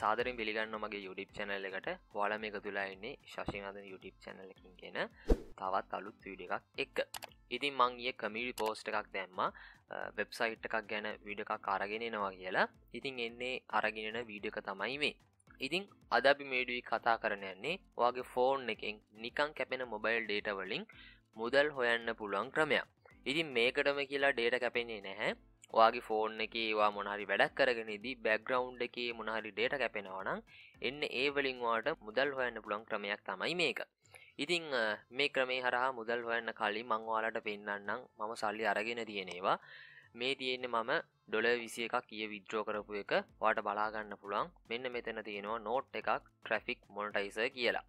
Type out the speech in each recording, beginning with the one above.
සාදරින් පිළිගන්න මගේ YouTube channel එකට හොල මේ තුලාන්නේ ශශීනදන YouTube චැනලකින් කියෙන තවත් අලුත් වීඩ එකක් එක් ඉතින් මංගේ කමිඩි පෝස්ට එකක් දැම්ම වෙබ්සයිට් එකක් ගැන විඩ එකක් අරගෙනනවා කියලා ඉතින් එන්නේ අරගෙනෙන වීඩක තමයි මේ ඉතිං අදබි මේඩුවී කතා කරනයන්නේ වගේ ෆෝන් එකෙන් නිකං කැපෙන මොබයිල් ඩේටවලින් මුදල් හොයන්න පුළුවන් ක්‍රමයක් ඉතින් මේකටම කියලා ඩේට කැපෙන්නේ නැහැ ඔයාගේ ෆෝන් එක ඒවා මොනහරි වැඩක් කරගෙනදී බැග්‍රවන්් එක මොනහරි ඩේට කැපෙනවනම් එන්න ඒවලින්වාට මුදල් හොයන්න පුළන් ක්‍රමයක් තමයි මේක ඉතිං මේ ක්‍රමේ හරහා මුදල් හොයන්න කලින් මංවාලට පෙන්න්නම් මම සල්ලි අරගෙන තියෙනවා මේ තියෙන්නේ මම ඩොල විසිය එකක් කිය විද්‍රෝ කරපු එක වාට බලාගන්න පුළන් මෙන්න මෙතන තියෙනවා නෝට් එකක් ට්‍රෆික් මොනටයිස කියලා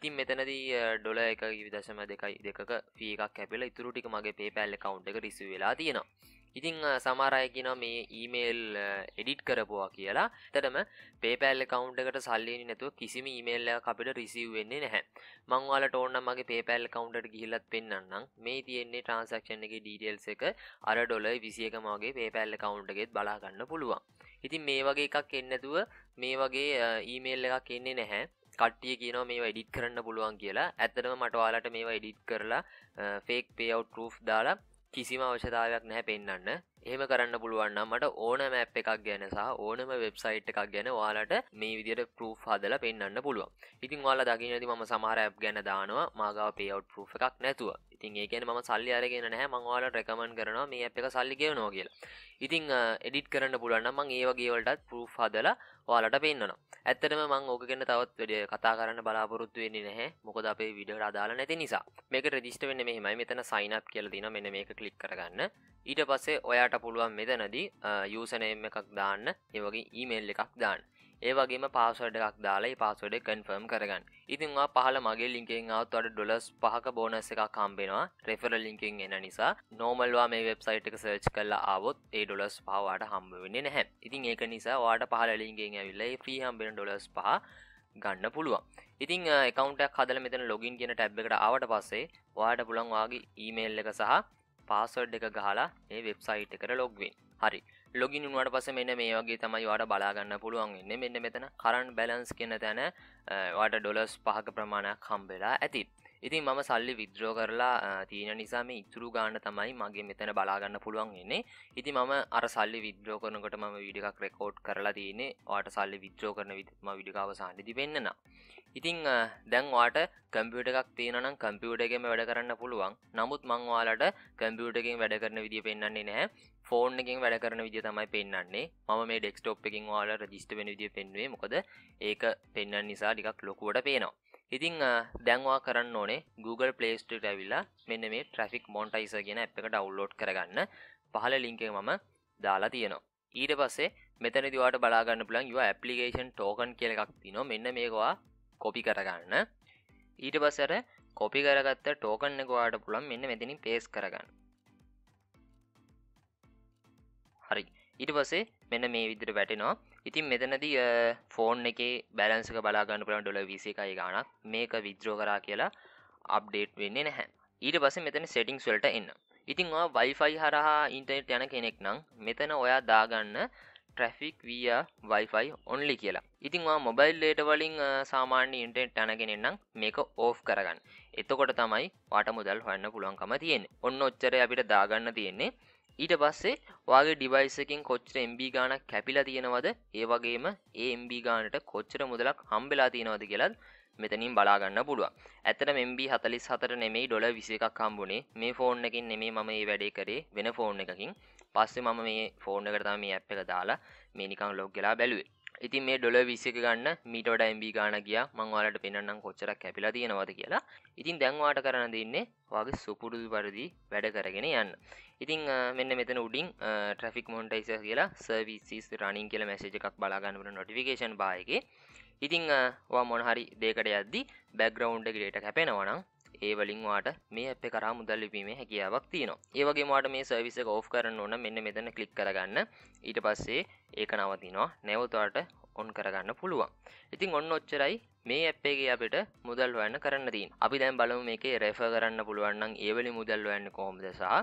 ඉතින් මෙතනදී ඩොල එක විදශම දෙකයි දෙක ෆීකක් කැපෙල ඉතුරු ටික මගේ පේ පැල්ල කවුන්් එක රිසි වෙලා තියෙනවා ඉතිං සමරයකින මේ ඊමේල් එඩිට් කරපුවා කියලා තටම පේපැල්ල කවුන්ටකට සල්ලි නැතුව කිසිම ඊමේල්ල අපිට රිසිව් වෙන්නේ නැහැ මංවාල ටෝන්න මගේ පේපැල් කවුන්ටට ගිහිලත් පෙන්න්නම් මේ තියෙන්නේ ට්‍රන්සක්ෂන් එක ඩීටල්ස එක අර ඩොලයි විසියකමගේ පේපැල්ල කවුන්ටගෙත් බලාගන්න පුළුවන් ඉතින් මේ වගේ එකක් එන්නතුව මේ වගේ ඊමේල් එකක් එන්නේ නැහැ කට්ටිය කියනව මේ ඩිට් කරන්න පුළුවන් කියලා ඇතනම මටවාලට මේවා එඩිට් කරලා ෆේක් පේව් රූ් දාලා කිසිම අවශ්‍යතාවයක් නැහැ පෙන්න්න එහෙම කරන්න පුළුවන්න මට ඕන මැප් එකක් ගැන සහ ඕනම වෙබ්සයිට් එකක් ගැන වාලට මේ විදියට ප්‍රූ් හදල පෙන්න්න පුළුව ඉතින් වාල දකිනති ම සමහර ඇප් ගැන දානවා මාගාව පේවට් ප්‍රූ් එකක් නැතුව ඉතින් ඒකන ම සල්ලි අරගෙන නෑ මංවාල රැකමන් කරනවා මේ අප එක සල්ලිගව නෝ කියලා ඉතින් එඩිට් කරන්න පුලන්න මං ඒවගේවලටත් පරූ් හදලා වාලට පෙන්න්නනවා ඇත්තටම මං ඕක කන්න තවත් වැඩ කතා කරන්න බලාපොරොත්තු වෙන්නේ නැහැ මොකද අපේ විඩියට අදාල නැති නිසා මේක රජිස්ට වෙන්න මෙහෙමයි මෙතන සයිනප් කියල දින මෙන මේක කලික් කරගන්න ඊට පස්සේ ඔයාට පුළුවන් මෙතනදී යසනයම් එකක් දාන්න ඒවගේ ඊමේල් එකක් දාන්න ඒ වගේම පාසඩ එකක් දාලා පාසුවඩ කන්ෆර්ම් කරගන්න ඉතින්වා පහල මගේ ලින්කෙන් අවත්වට ඩොලස් පහක බෝනස් එකක් කම්බෙනවා රෙෆර ලින්කින් එන නිසා නෝමල්වා මේ වෙබ්සයිට් එක සර්ච් කල්ලා ආවොත් ඒ ඩොලස් පහවාට හම්බ වෙන්නේ නැහැ ඉතින් ඒක නිසා වාට පහල ලින්කෙන් ඇවිල්ලයි ්‍රී හම්බෙන ඩොලස් පහ ගන්න පුළුවන් ඉතින් එකකවන්ටක් හදල මෙතන ලොගින් කියන ටැබ් එකට ආවට පස්සේ වාට පුළන්වාගේ ඊමේල් එක සහ පාසඩ් එක ගහලා ඒ වෙබ්සයිට් එකට ලොග්වෙන් හරි ලොගින් වුණට පස මෙන්න මේ වගේ තමයි වාට බලාගන්න පුළුවන් එන්න මෙන්න මෙතන කරන් බැලන්ස් කියන තැන වාට ඩොලස් පහක ප්‍රමාණයක් හම්බෙලා ඇතිත් ඉතින් මම සල්ලි විද්‍රෝ කරලා තියෙන නිසාම ඉතුරු ගාන්න තමයි මගේ මෙතන බලාගන්න පුළුවන් එන්නේ ඉති මම අර සල්ලි විද්‍රෝ කරනකට ම විඩිකක් රෙකෝඩ් කරලා තියනෙ වාට සල්ලි විද්‍රෝ කරන විම විඩිකාව සාන්ඩිති වෙන්නන ඉතිං දැන් වාට කම්පියට එකක් තියෙනනම් කම්පියුටගේම වැඩ කරන්න පුළුවන් නමුත් මංවාලට කම්පියුටකින් වැඩ කරන විදි පෙන්න්නේ නැහැ ෆෝන් එකින් වැඩ කරන විදි තමයි පෙන්න්නේ ම මේ ඩෙක්ස්ටෝප් එකින් වාල රජිස්ට වෙන විදිිය පෙන්වේ මොකද ඒක පෙන්න්න නිසා ඩිකක් ලොකුවට පේනවා ඉතිං දැන්වා කරන්න ඕනේ Google පලේස්ට ඇවිල්ලා මෙන්න මේ ට්‍රෆික් මොන්ටයිස කියෙන අප එක ඩව්ලෝඩ් කරගන්න පහල ලිංකේ මම දාලා තියෙනවා ඊට පස්සේ මෙතනදිවාට බලාගන්න පුලන් ය ඇපලිකේෂන් ටෝකන් කියල එකක් තින මෙන්න මේකවා කොපි කරගන්න ඊට පසර කොපි කරගත්ත ටෝකන්නකවාට පුළන් මෙන්න මෙතිනි පේස් කරගන්න හරි ඉට පසේ මෙන්න මේ විදිර වැටෙනවා ඉතින් මෙතනදී ෆෝන් එකේ බැලන්සක බලාගන්න පුළන් ඩොල විසි එකයි ගානක් මේක විද්‍රෝ කරා කියලා අප්ඩේට් වෙන්නේ නැහැ ඊට පස මෙතන සෙටිංස් වලට එන්න ඉතිං වයිෆයි හරහා ඉන්ටනෙට් යන කෙනෙක් නම් මෙතන ඔයා දාගන්න ට්‍රැෆික් විය වයිෆයි ඔන්ලි කියලා ඉතිංවා මොබයිල් ලේට වලින් සාමාන්‍ය ඉන්ටෙන්ට් අනගෙනෙන්නම් මේක ඕෆ් කරගන්න එතකොට තමයි වාට මුදල් හොන්න පුළුවන්කම තියෙන් ඔන්න ඔච්චර අපිට දාගන්න තියෙන්නේ ඊට පස්සේ වගේ ඩිවයිසකින් කොච්චර MB ගානක් කැපිලා තියෙනවද ඒ වගේම ඒ MB ගානට කොච්චර මුදලක් හම්බෙලා තියෙනවද කියලත් මෙතනින් බලාගන්න පුළුවන් ඇතන MB හතලිස් හතර නෙමෙයි ඩොල විසි එකක් හම්බුණේ මේ ෆෝන් එකින් නෙමේ මම ඒ වැඩේ කරේ වෙන ෆෝන් එකකින් පස්සේ මම මේ ෆෝර්න කරතම මේ ඇ් එක දාලා මේනිකං ලොග්ගලා බැලුවේ ඉතින් මේ ඩොල විසික ගන්න මීට වඩා MB ගාන ගියා මං ඔයාලට පෙන්වන්නම් කොච්චරක් කැපිලා තියෙනවද කියලා. ඉතින් දැන් ඔයාලට කරන්න දෙන්නේ ඔයාගේ සුපුරුදු පරිදි වැඩ කරගෙන යන්න. ඉතින් මෙන්න මෙතන උඩින් traffic monetizer කියලා service is running කියලා message එකක් බලා ගන්න පුළුවන් notification bar එකේ. ඉතින් ඔයා මොන හරි දෙයකට යද්දි බෑග්‍රවුන්ඩ් එක ඩේට කැපෙනවා නම් ඒ වලින් වාට මේ අපේ කරා මුදල් ලිපීමේ හැකියාවක් තියෙනවා ඒ වගේ වාට මේ සර්විස එක ඕෆ් කරන්න ඕන මෙන්න මෙතන කලික් කරගන්න ඊට පස්සේ ඒක නවතිනවා නැවතවාට ඔන් කරගන්න පුළුවන් ඉතින් ඔන්න ඔච්චරයි මේ ඇප්පේගේ අපිට මුදල් වන්න කරන්න දී අපි දැම් බලමු මේකේ රැෆ කරන්න පුළුවන්න්න ඒවලි මුදල් වන්න කොහොමද සහ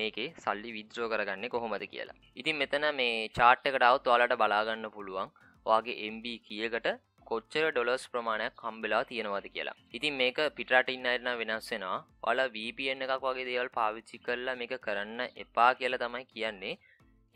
මේකේ සල්ලි විද්‍රෝ කරගන්න කොහොමද කියලා ඉතින් මෙතන මේ චාට්ටකටාවත් තුවාලට බලාගන්න පුළුවන් වගේ MB කියකට e කොච්චර ඩොලස් ප්‍රමාණයක් හම්බෙලා තියෙනවාද කියලා ඉතින් මේක පිටරටින් අයරන වෙනස්සෙනවා ඔල වපෙන් එකක් වගේ දේවල් පාවිච්චි කරලා මේක කරන්න එපා කියලා තමයි කියන්නේ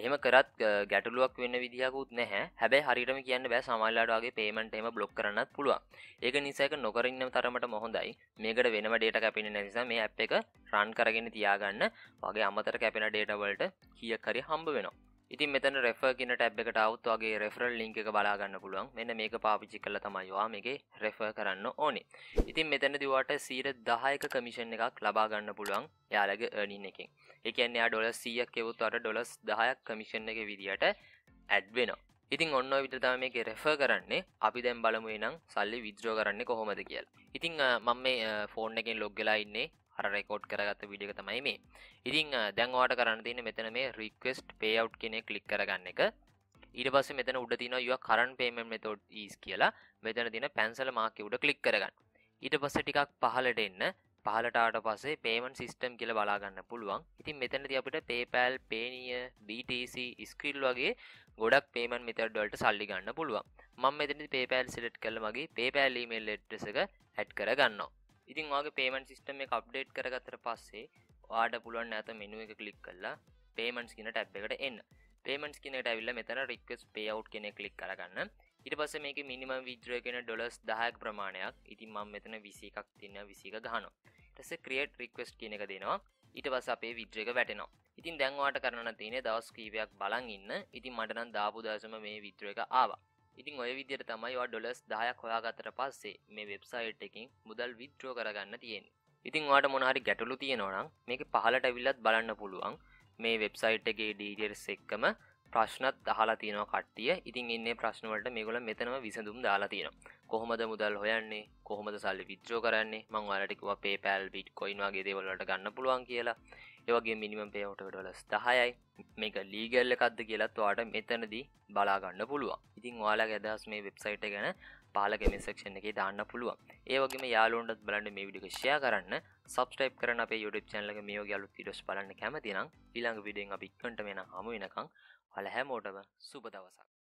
එහෙම කරත් ගැටලුවක් වෙන්න විදිහකුත් නැහැ හැබැයි හරිටම කියන්න බෑ සමල්ලාටගේ පේමට එම බ්ලොක් කරන්නත් පුළුව ඒක නිසාක නොකරන්න තරමට මොහොඳයි මේකට වෙනම ඩේට කැපෙන නිසා මේ ඇ් එක රන් කරගෙන තියාගන්න වගේ අමතර කැපෙන ඩේටවලට කියකරි හම්බ වෙනවා ඉතින් මෙතන රෙෆර් කියන ටැබ් එකට આવුත් වගේ රෙෆරල් ලින්ක් එක බලා ගන්න පුළුවන්. මෙන්න මේක පාවිච්චි කරලා තමයි ඔයා මේකේ රෙෆර් කරන්න ඕනේ. ඉතින් මෙතනදී ඔයාට 10%ක කමිෂන් එකක් ලබා ගන්න පුළුවන් එයාලගේ earning එකෙන්. ඒ කියන්නේ එයා ඩොලර් 100ක් එවුවොත් ඔයාට ඩොලර් 10ක් කමිෂන් එකේ විදියට ඇඩ් වෙනවා. ඉතින් ඔන්න විට තම මේක රෙෆර් කරන්නේ අපි දැම් බලමුේ නම් සල්ලි විද්‍රෝ කරන්නේ කොහොමද කියලා. ඉතිං මම මේ ෆෝන් එකෙන් ලොග්ගලා ඉන්නේ අර රෙකෝඩ් කරගත්ත විඩියක තමයි මේ ඉතිං දැන්වාට කරන්න තින මෙතන මේ රික්වස්ට් පේවට් කෙනෙ කලික් කරගන්න එක ඉඩ පස මෙතන උඩ තින ය කරන් පේමෙන් මෙතෝඩ් ඊස් කියලා මෙතන තින පැන්සල මාකෙ උඩ කලික් කරගන්න ඊට පස්ස ටිකක් පහලට එන්න පහලටාට පසේ පේමන් සිස්ටම් කියල බලාගන්න පුළුවන් ඉතින් මෙතනති අපට පේපැල් පේනිය BTC ස්කල් වගේ ගොඩක් පේමන් මෙතඩ්ඩොල්ට සල්ලි ගන්න පුළුවන් මං මෙතනි පේපැල් සිලට් කළ මගේ පේපැල්ලීමල් ලෙට්ටසක හැට් කරගන්නවා ඉතින් වගේ පේමන් සිිස්ටම එක අප්ඩේට් කරගතර පස්සේ වාඩ පුළුවන් ඇත මෙනුව එක කලික් කල්ලා පේමන්ස් කියන ටැබ් එකට එන්න පේමන්ස් කිනට ඇවිල්ල මෙතන රික්වස් පේවට් කෙනෙ කලික් කරගන්න ඉට පස මේක මිනිම විද්‍රය කෙන ඩොලස් දහයක් ප්‍රමාණයක් ඉතින් මං මෙතන විසි එකක් තින්න විසික ගහනවා ටස ක්‍රියට් රික්වස්් කියන එක දෙනවා ඉට පස අපේ විද්‍රයක වැටෙනවා ඉතින් දැන්වාට කරන තියනෙ දවස් කීවයක් බලන් ඉන්න ඉතින් මටනන් දාපු දසම මේ විද්‍රයක ආවා ඉතින් ඔය විදියට තමයි ඩොලස් දායක් හොයාගතර පස්සේ මේ වෙබ්සයිට් එකින් මුදල් විද්‍රෝ කරගන්න තියෙන් ඉතින් වාට මොනහරි ගැටලු තියෙනවනම් මේක පහලට විල්ලත් බලන්න පුළුවන් මේ වෙබ්සයිට් එකගේ ඩීඩියර්ස් එක්කම ප්‍රශ්නත් අහලා තියෙනවා කට්ටිය ඉතින් ඉන්න ප්‍රශ්නවලට මේගොල මෙතනම විසඳුම් දාලා තියෙනවා කොහොමද මුදල් හොයන්නේ කොහොමද සල්ලි විද්‍රෝ කරන්නේ මංවාලටිකුව පේ පැල් බිට් කොයින්වාගේ දේවල්ලට ගන්න පුළුවන් කියලා ඒවගේ මිනිමම් පේවටකට ඩොලස් දහයයි මේක ලීගල්ල කක්ද කියලත් වාට මෙතනදී බලාගන්න පුළුවන් ඉතින් වාලා ඇදහස් මේ වෙබ්සයිට ගැන පාලක මෙසක්ෂණ එක දාන්න පුළුවන් ඒවගේම යාලෝන්ටත් බලන්න මේ විඩිකෂයා කරන්න සබස්ටයිප් කරන අප යුටප් චැල්ලක මේ ගලු පිරස් බලන්න කැමතිනම් ඊළඟ විඩෙන් අපික්කට මෙෙන හම වෙනකං හල හැමෝටව සුප දවසක්